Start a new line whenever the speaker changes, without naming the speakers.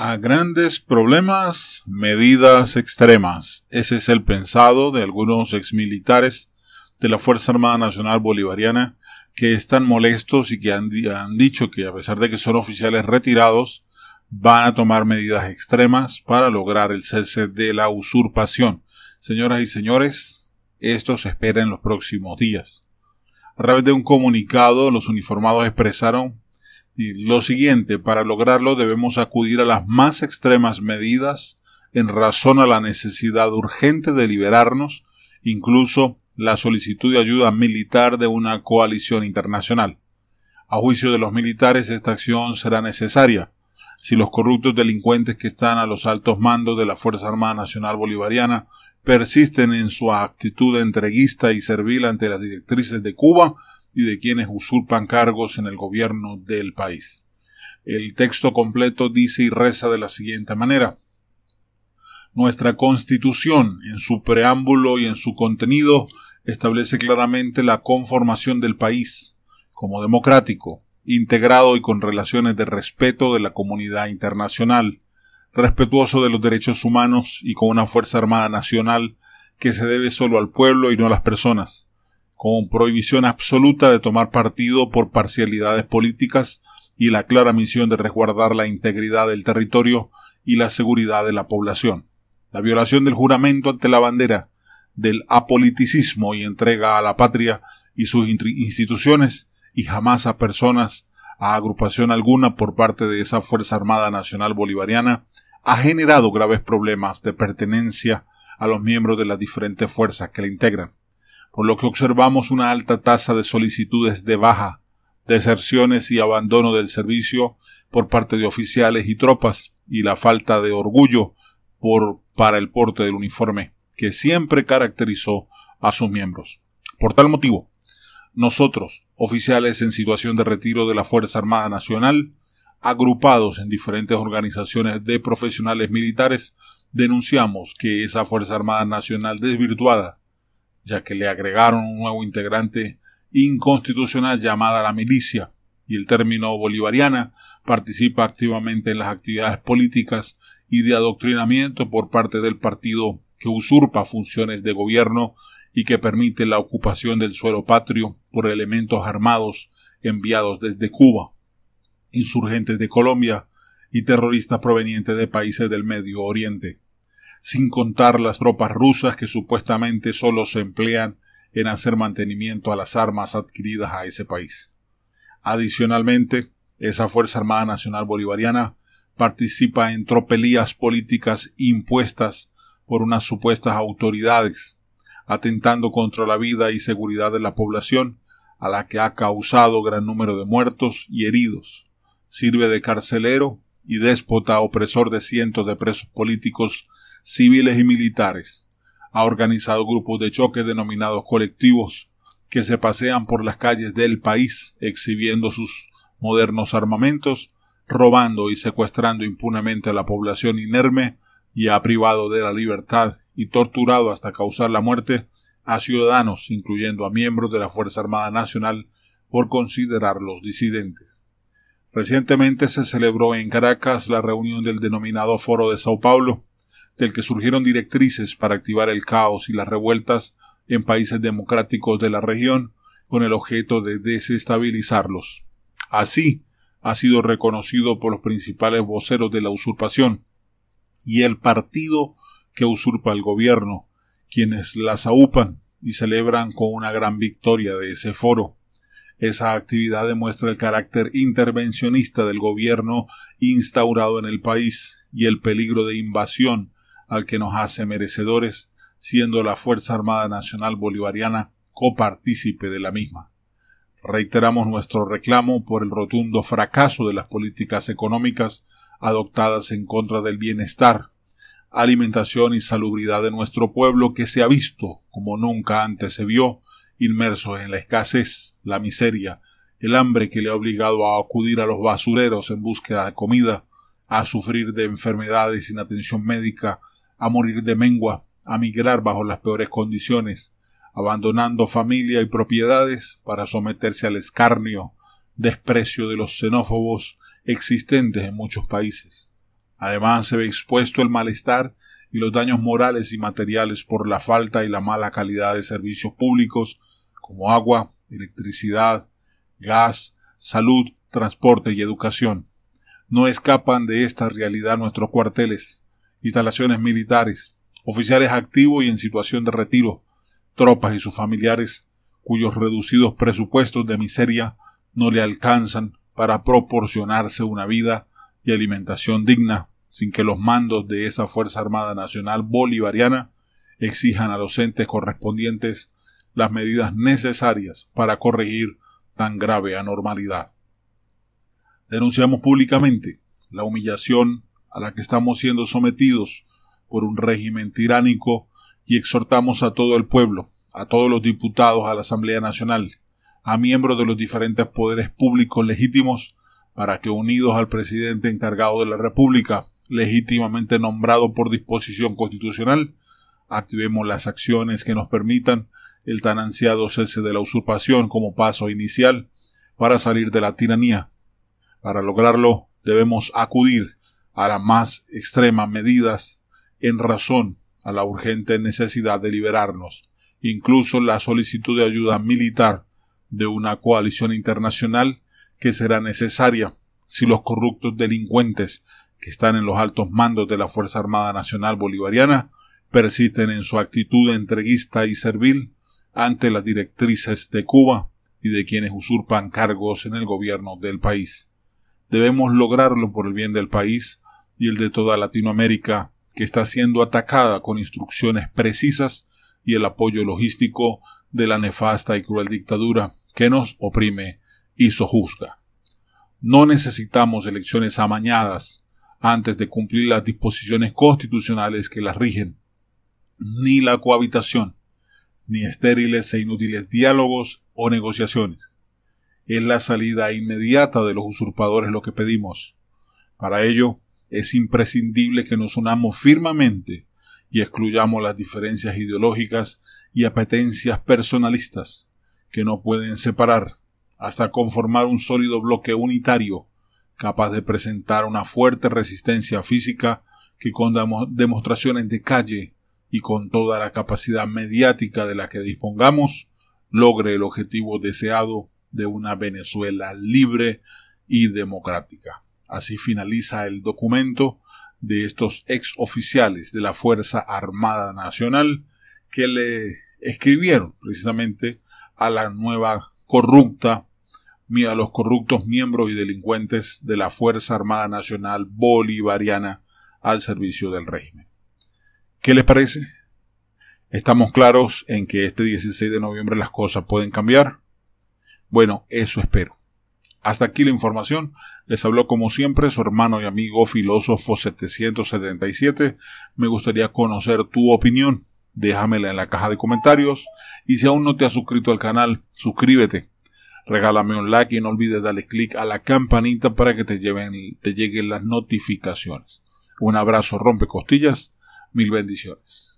a grandes problemas, medidas extremas. Ese es el pensado de algunos exmilitares de la Fuerza Armada Nacional Bolivariana que están molestos y que han, han, dicho que a pesar de que son oficiales retirados, van a tomar medidas extremas para lograr el cese de la usurpación. Señoras y señores, esto se espera en los próximos días. A través de un comunicado, los uniformados expresaron y lo siguiente, para lograrlo debemos acudir a las más extremas medidas en razón a la necesidad urgente de liberarnos, incluso la solicitud de ayuda militar de una coalición internacional. A juicio de los militares, esta acción será necesaria. Si los corruptos delincuentes que están a los altos mandos de la Fuerza Armada Nacional Bolivariana persisten en su actitud entreguista y servil ante las directrices de Cuba, y de quienes usurpan cargos en el gobierno del país. El texto completo dice y reza de la siguiente manera. Nuestra Constitución, en su preámbulo y en su contenido, establece claramente la conformación del país como democrático, integrado y con relaciones de respeto de la comunidad internacional, respetuoso de los derechos humanos y con una Fuerza Armada Nacional que se debe solo al pueblo y no a las personas, con prohibición absoluta de tomar partido por parcialidades políticas y la clara misión de resguardar la integridad del territorio y la seguridad de la población. La violación del juramento ante la bandera, del apoliticismo y entrega a la patria y sus instituciones y jamás a personas, a agrupación alguna por parte de esa Fuerza Armada Nacional Bolivariana, ha generado graves problemas de pertenencia a los miembros de las diferentes fuerzas que la integran por lo que observamos una alta tasa de solicitudes de baja, deserciones y abandono del servicio por parte de oficiales y tropas, y la falta de orgullo por, para el porte del uniforme, que siempre caracterizó a sus miembros. Por tal motivo, nosotros, oficiales en situación de retiro de la Fuerza Armada Nacional, agrupados en diferentes organizaciones de profesionales militares, denunciamos que esa Fuerza Armada Nacional desvirtuada, ya que le agregaron un nuevo integrante inconstitucional llamada la milicia, y el término bolivariana participa activamente en las actividades políticas y de adoctrinamiento por parte del partido que usurpa funciones de gobierno y que permite la ocupación del suelo patrio por elementos armados enviados desde Cuba, insurgentes de Colombia y terroristas provenientes de países del Medio Oriente sin contar las tropas rusas que supuestamente solo se emplean en hacer mantenimiento a las armas adquiridas a ese país. Adicionalmente, esa Fuerza Armada Nacional Bolivariana participa en tropelías políticas impuestas por unas supuestas autoridades, atentando contra la vida y seguridad de la población, a la que ha causado gran número de muertos y heridos. Sirve de carcelero y déspota opresor de cientos de presos políticos civiles y militares. Ha organizado grupos de choque denominados colectivos que se pasean por las calles del país exhibiendo sus modernos armamentos, robando y secuestrando impunemente a la población inerme y ha privado de la libertad y torturado hasta causar la muerte a ciudadanos, incluyendo a miembros de la Fuerza Armada Nacional, por considerarlos disidentes. Recientemente se celebró en Caracas la reunión del denominado Foro de Sao Paulo, del que surgieron directrices para activar el caos y las revueltas en países democráticos de la región con el objeto de desestabilizarlos. Así ha sido reconocido por los principales voceros de la usurpación y el partido que usurpa el gobierno, quienes las aupan y celebran con una gran victoria de ese foro. Esa actividad demuestra el carácter intervencionista del gobierno instaurado en el país y el peligro de invasión al que nos hace merecedores, siendo la Fuerza Armada Nacional Bolivariana copartícipe de la misma. Reiteramos nuestro reclamo por el rotundo fracaso de las políticas económicas adoptadas en contra del bienestar, alimentación y salubridad de nuestro pueblo que se ha visto, como nunca antes se vio, inmerso en la escasez, la miseria, el hambre que le ha obligado a acudir a los basureros en búsqueda de comida, a sufrir de enfermedades sin atención médica, a morir de mengua, a migrar bajo las peores condiciones, abandonando familia y propiedades para someterse al escarnio, desprecio de los xenófobos existentes en muchos países. Además se ve expuesto el malestar y los daños morales y materiales por la falta y la mala calidad de servicios públicos como agua, electricidad, gas, salud, transporte y educación. No escapan de esta realidad nuestros cuarteles, instalaciones militares, oficiales activos y en situación de retiro, tropas y sus familiares cuyos reducidos presupuestos de miseria no le alcanzan para proporcionarse una vida y alimentación digna, sin que los mandos de esa Fuerza Armada Nacional Bolivariana exijan a los entes correspondientes las medidas necesarias para corregir tan grave anormalidad. Denunciamos públicamente la humillación a la que estamos siendo sometidos por un régimen tiránico y exhortamos a todo el pueblo, a todos los diputados, a la Asamblea Nacional, a miembros de los diferentes poderes públicos legítimos, para que unidos al presidente encargado de la República, legítimamente nombrado por disposición constitucional, activemos las acciones que nos permitan el tan ansiado cese de la usurpación como paso inicial para salir de la tiranía. Para lograrlo debemos acudir hará más extremas medidas en razón a la urgente necesidad de liberarnos. Incluso la solicitud de ayuda militar de una coalición internacional que será necesaria si los corruptos delincuentes que están en los altos mandos de la Fuerza Armada Nacional Bolivariana persisten en su actitud entreguista y servil ante las directrices de Cuba y de quienes usurpan cargos en el gobierno del país. Debemos lograrlo por el bien del país, y el de toda Latinoamérica, que está siendo atacada con instrucciones precisas y el apoyo logístico de la nefasta y cruel dictadura que nos oprime y sojuzga. No necesitamos elecciones amañadas antes de cumplir las disposiciones constitucionales que las rigen, ni la cohabitación, ni estériles e inútiles diálogos o negociaciones. Es la salida inmediata de los usurpadores lo que pedimos. Para ello, es imprescindible que nos unamos firmemente y excluyamos las diferencias ideológicas y apetencias personalistas que no pueden separar hasta conformar un sólido bloque unitario capaz de presentar una fuerte resistencia física que con demostraciones de calle y con toda la capacidad mediática de la que dispongamos logre el objetivo deseado de una Venezuela libre y democrática. Así finaliza el documento de estos ex oficiales de la Fuerza Armada Nacional que le escribieron precisamente a la nueva corrupta, a los corruptos miembros y delincuentes de la Fuerza Armada Nacional Bolivariana al servicio del régimen. ¿Qué les parece? ¿Estamos claros en que este 16 de noviembre las cosas pueden cambiar? Bueno, eso espero. Hasta aquí la información. Les habló como siempre su hermano y amigo filósofo 777. Me gustaría conocer tu opinión. Déjamela en la caja de comentarios. Y si aún no te has suscrito al canal, suscríbete. Regálame un like y no olvides darle clic a la campanita para que te, te lleguen las notificaciones. Un abrazo, rompe costillas. Mil bendiciones.